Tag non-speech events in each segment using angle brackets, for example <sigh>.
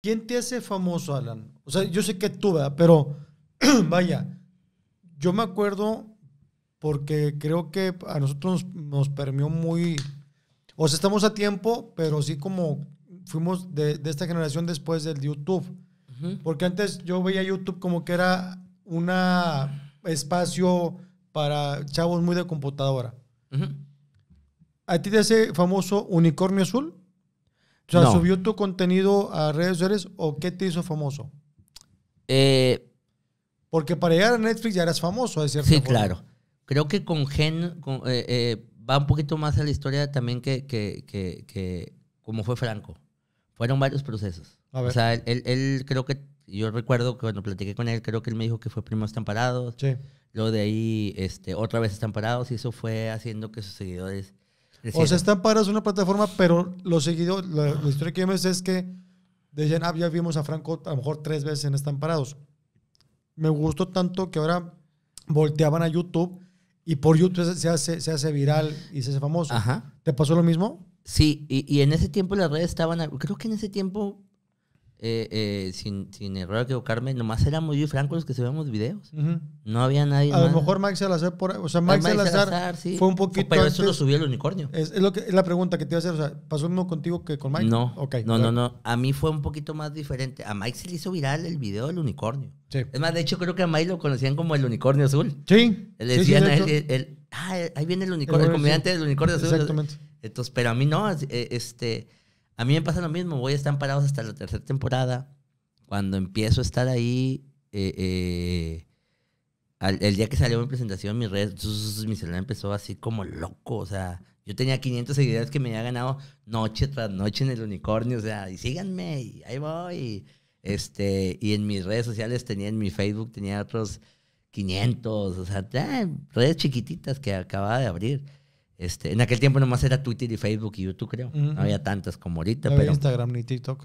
¿Quién te hace famoso, Alan? O sea, yo sé que tú, ¿verdad? Pero <clears throat> vaya, yo me acuerdo porque creo que a nosotros nos, permió muy... O sea, estamos a tiempo, pero sí como fuimos de, esta generación después del YouTube. Porque antes yo veía YouTube como que era un espacio para chavos muy de computadora. ¿A ti te hace famoso Unicornio Azul? O sea, ¿subió tu contenido a redes sociales o qué te hizo famoso? Eh, Porque para llegar a Netflix ya eras famoso, es cierto Sí, claro. Creo que con Gen eh, eh, va un poquito más a la historia también que, que, como fue Franco. Fueron varios procesos. O sea, él, él, creo que, yo recuerdo que cuando platiqué con él, creo que él me dijo que fue Primo Están Parados. Sí. Luego de ahí, este, otra vez Están y eso fue haciendo que sus seguidores o sea, están parados es una plataforma, pero lo seguido, la, historia que yo me sé es que de ah, ya vimos a Franco a lo mejor tres veces en Están Parados. Me gustó tanto que ahora volteaban a YouTube y por YouTube se hace, se hace viral y se hace famoso. Ajá. ¿Te pasó lo mismo? Sí, y, y en ese tiempo las redes estaban, creo que en ese tiempo eh, eh, sin, sin error equivocarme, nomás éramos yo y Franco los que subíamos videos. No había nadie. A lo mejor Max Salazar, por, o sea, Max, Max Salazar, fue un poquito. pero eso lo subió el unicornio. Es, es, lo que, la pregunta que te iba a hacer. O sea, ¿pasó mismo contigo que con Mike? No, okay, no, no, no. A mí fue un poquito más diferente. A Mike se le hizo viral el video del unicornio. Sí. Es más, de hecho, creo que a Mike lo conocían como el unicornio azul. Sí. Le decían a él, ah, ahí viene el unicornio, el, el comediante del unicornio azul. Exactamente. Entonces, pero a mí no, eh, este a mí me pasa lo mismo, voy a estar parados hasta la tercera temporada. Cuando empiezo a estar ahí, eh, eh, el día que salió mi presentación, mis redes, mi celular empezó así como loco, o sea, yo tenía 500 seguidores que me había ganado noche tras noche en el unicornio, o sea, y síganme, y ahí voy. este, y en mis redes sociales tenía, en mi Facebook tenía otros 500, o sea, redes chiquititas que acababa de abrir. Este, en aquel tiempo nomás era Twitter y Facebook y YouTube, creo. No había tantas como ahorita. No pero... Instagram ni TikTok.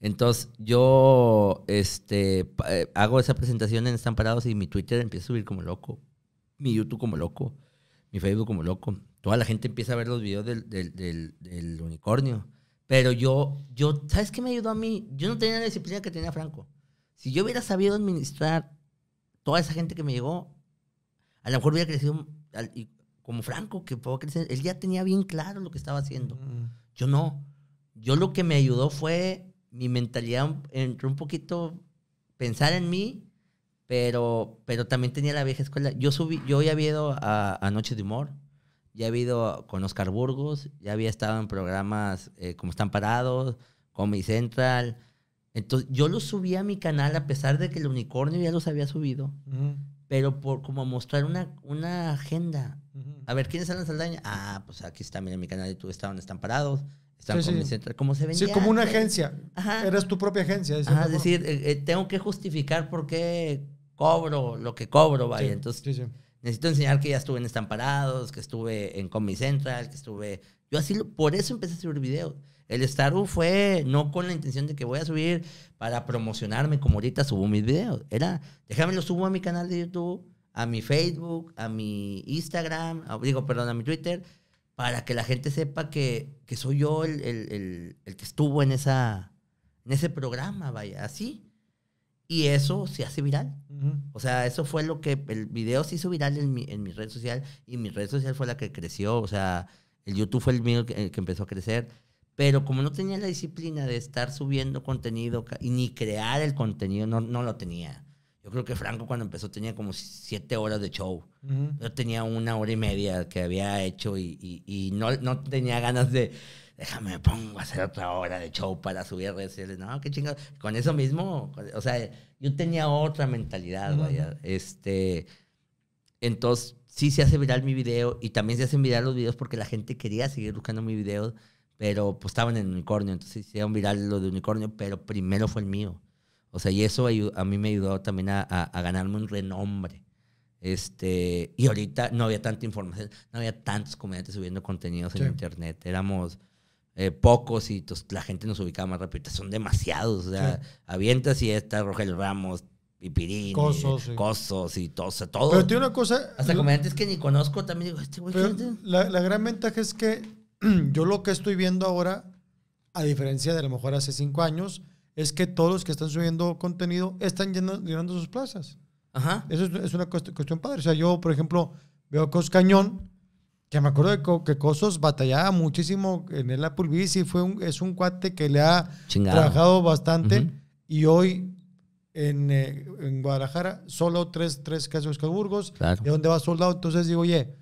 Entonces, yo este, eh, hago esa presentación en Están Parados y mi Twitter empieza a subir como loco. Mi YouTube como loco. Mi Facebook como loco. Toda la gente empieza a ver los videos del, unicornio. Pero yo, yo, ¿sabes qué me ayudó a mí? Yo no tenía la disciplina que tenía Franco. Si yo hubiera sabido administrar toda esa gente que me llegó, a lo mejor hubiera crecido como Franco, que puedo crecer, él ya tenía bien claro lo que estaba haciendo. Yo no. Yo lo que me ayudó fue mi mentalidad, entró un poquito pensar en mí, pero, pero también tenía la vieja escuela. Yo, subí, yo ya había ido a, Noches de Humor, ya había ido con Oscar Burgos, ya había estado en programas eh, como Están Parados, Comedy Central. Entonces, yo lo subí a mi canal a pesar de que el unicornio ya los había subido, pero por como mostrar una, una agenda, a ver, ¿quién es Alan Saldaña? Ah, pues aquí está, mira, mi canal de YouTube estaban estamparados. Están en con Central, como se vendía. Sí, como una agencia. Ajá. Eres tu propia agencia. Es decir, eh, eh, tengo que justificar por qué cobro lo que cobro, vaya. Entonces, necesito enseñar que ya estuve en Estamparados, que estuve en Comedy Central, que estuve... Yo así, por eso empecé a subir videos. El Staru uh, fue no con la intención de que voy a subir para promocionarme como ahorita subo mis videos. Era, déjame lo subo a mi canal de YouTube a mi Facebook, a mi Instagram, digo, perdón, a mi Twitter, para que la gente sepa que, que soy yo el, que estuvo en, esa, en ese programa, vaya, así. Y eso se hace viral. O sea, eso fue lo que el video se hizo viral en mi, red social y mi red social fue la que creció. O sea, el YouTube fue el mío que, empezó a crecer. Pero como no tenía la disciplina de estar subiendo contenido y ni crear el contenido, no, no lo tenía. Yo creo que Franco cuando empezó tenía como siete horas de show. Yo tenía una hora y media que había hecho y, no, no, tenía ganas de, déjame, me pongo a hacer otra hora de show para subir redes No, qué chingado. Con eso mismo, o sea, yo tenía otra mentalidad, Este, entonces, sí se hace viral mi video y también se hacen viral los videos porque la gente quería seguir buscando mi video, pero pues estaban en unicornio, entonces se hicieron viral lo de unicornio, pero primero fue el mío. O sea, y eso a mí me ayudó también a, ganarme un renombre. Este, y ahorita no había tanta información, no había tantos comediantes subiendo contenidos en internet. Éramos eh, pocos y pues, la gente nos ubicaba más rápido. Son demasiados. O sea, y está rogel Ramos, Pipirín, Cosos, y, todo. todo. Pero tiene una cosa. Hasta comediantes que ni conozco también digo, este güey. La, la gran ventaja es que <clears throat> yo lo que estoy viendo ahora, a diferencia de lo mejor hace cinco años, es que todos los que están subiendo contenido están llenando, sus plazas. Ajá. Eso es, una cuestión, padre. O sea, yo, por ejemplo, veo a Cos Cañón, que me acuerdo de que Cosos batallaba muchísimo en el Apulvici, y Fue un, es un cuate que le ha Chingado. trabajado bastante. Y hoy eh, en, Guadalajara, solo tres, tres casos Burgos, de donde va soldado. Entonces digo, oye,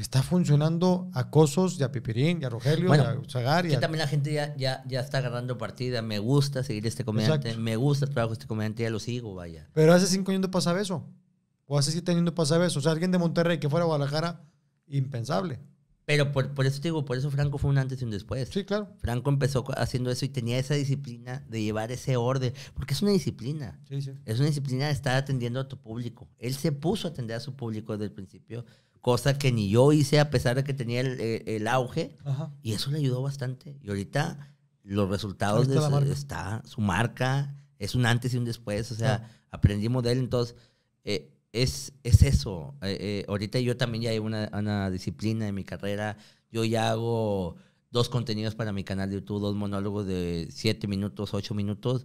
está funcionando a Cosos a Pipirín y a Rogelio y a también la gente ya, ya, ya, está agarrando partida. Me gusta seguir este comediante, me gusta el trabajo de este comediante, ya lo sigo, vaya. Pero hace cinco años no pasaba eso. O hace siete años no pasaba eso. O sea, alguien de Monterrey que fuera a Guadalajara, impensable. Pero por, por, eso te digo, por eso Franco fue un antes y un después. Sí, claro. Franco empezó haciendo eso y tenía esa disciplina de llevar ese orden, porque es una disciplina. Sí, sí. Es una disciplina de estar atendiendo a tu público. Él se puso a atender a su público desde el principio cosa que ni yo hice a pesar de que tenía el, eh, auge. Y eso le ayudó bastante. Y ahorita los resultados de su, marca. está su marca, es un antes y un después, o sea, aprendimos de él, entonces eh, es, es eso. Eh, ahorita yo también ya llevo una, una disciplina en mi carrera, yo ya hago dos contenidos para mi canal de YouTube, dos monólogos de siete minutos, ocho minutos,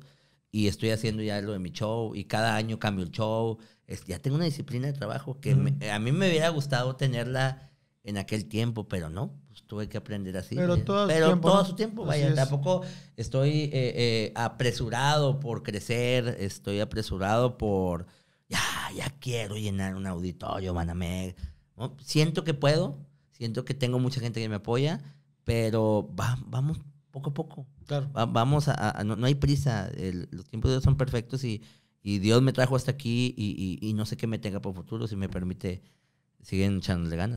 y estoy haciendo ya lo de mi show y cada año cambio el show. Es, ya tengo una disciplina de trabajo que a mí me hubiera gustado tenerla en aquel tiempo, pero no, pues tuve que aprender así. Pero, todo, su tiempo, todo su tiempo, vaya, tampoco estoy eh, eh, apresurado por crecer, estoy apresurado por, ya, ya quiero llenar un auditorio, van a ¿no? Siento que puedo, siento que tengo mucha gente que me apoya, pero vamos poco a poco. Claro. vamos a, no, hay prisa, los tiempos de Dios son perfectos y, Dios me trajo hasta aquí y, y, no sé qué me tenga por futuro si me permite, siguen echándole ganas.